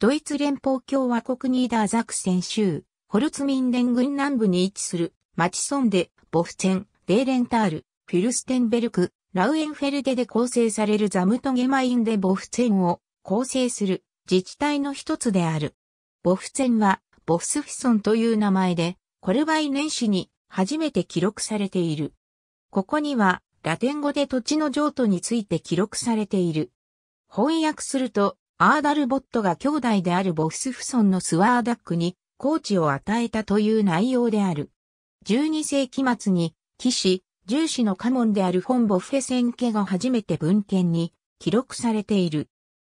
ドイツ連邦共和国ニーダーザクセン州、ホルツミンデン郡南部に位置する、マチソンデ、ボフチェン、デーレンタール、フィルステンベルク、ラウエンフェルデで構成されるザムトゲマインでボフチェンを構成する自治体の一つである。ボフチェンは、ボフスフィソンという名前で、コルバイ年始に初めて記録されている。ここには、ラテン語で土地の譲渡について記録されている。翻訳すると、アーダルボットが兄弟であるボスフソンのスワーダックにコーチを与えたという内容である。12世紀末に、騎士、重視の家紋であるフォン・ボフェ戦家が初めて文献に記録されている。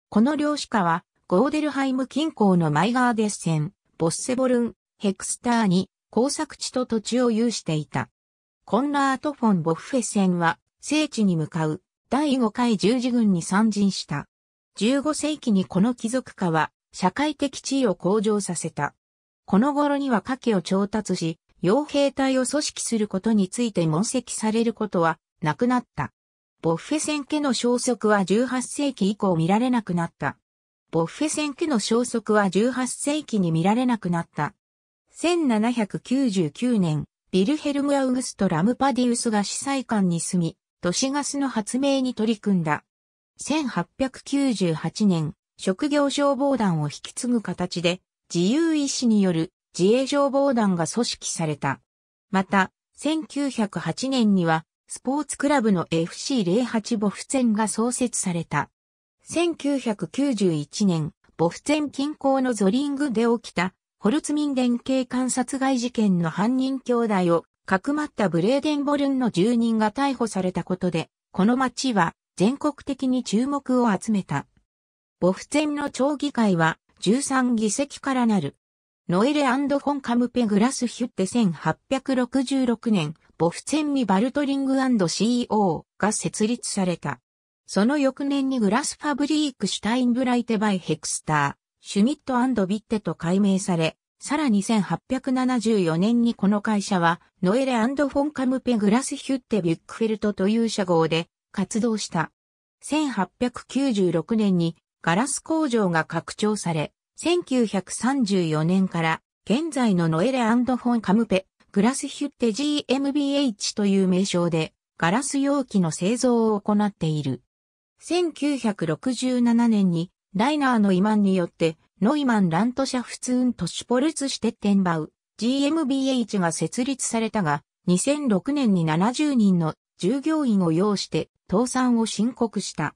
この漁師家は、ゴーデルハイム近郊のマイガーデッセン、ボッセボルン、ヘクスターに工作地と土地を有していた。コンラート・フォン・ボフェ戦は、聖地に向かう第5回十字軍に参陣した。15世紀にこの貴族化は社会的地位を向上させた。この頃には家計を調達し、傭兵隊を組織することについて問責されることはなくなった。ボッフェ戦家の消息は18世紀以降見られなくなった。ボッフェ戦家の消息は18世紀に見られなくなった。1799年、ビルヘルム・アウグスト・ラムパディウスが司祭官に住み、都市ガスの発明に取り組んだ。1898年、職業消防団を引き継ぐ形で、自由医師による自衛消防団が組織された。また、1908年には、スポーツクラブの FC08 ボフツェンが創設された。1991年、ボフツェン近郊のゾリングで起きた、ホルツミンデン警官殺害事件の犯人兄弟を、かくまったブレーデンボルンの住人が逮捕されたことで、この町は全国的に注目を集めた。ボフツェンの町議会は13議席からなる。ノエレフォン・カムペ・グラスヒュッテ1866年、ボフツェンミ・バルトリング &CO e が設立された。その翌年にグラスファブリーク・シュタインブライテ・バイ・ヘクスター、シュミットビッテと改名され、さらに1874年にこの会社は、ノエレフォン・カムペ・グラスヒュッテ・ビュックフェルトという社号で、活動した。1896年にガラス工場が拡張され、1934年から現在のノエレフォンカムペ、グラスヒュッテ GmbH という名称でガラス容器の製造を行っている。1967年にライナーのイマンによってノイマン・ラントシャフツーンとシュポルツ・シテッテンバウ GmbH が設立されたが2006年に70人の従業員を要して倒産を申告した。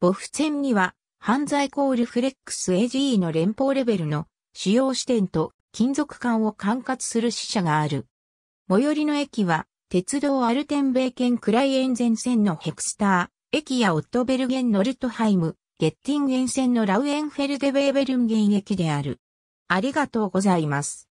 ボフチェンには、犯罪コールフレックス AGE の連邦レベルの主要支店と金属管を管轄する支社がある。最寄りの駅は、鉄道アルテンベーケンクライエン前線のヘクスター、駅やオットベルゲンノルトハイム、ゲッティンゲン線のラウエンフェルデベーベルンゲン駅である。ありがとうございます。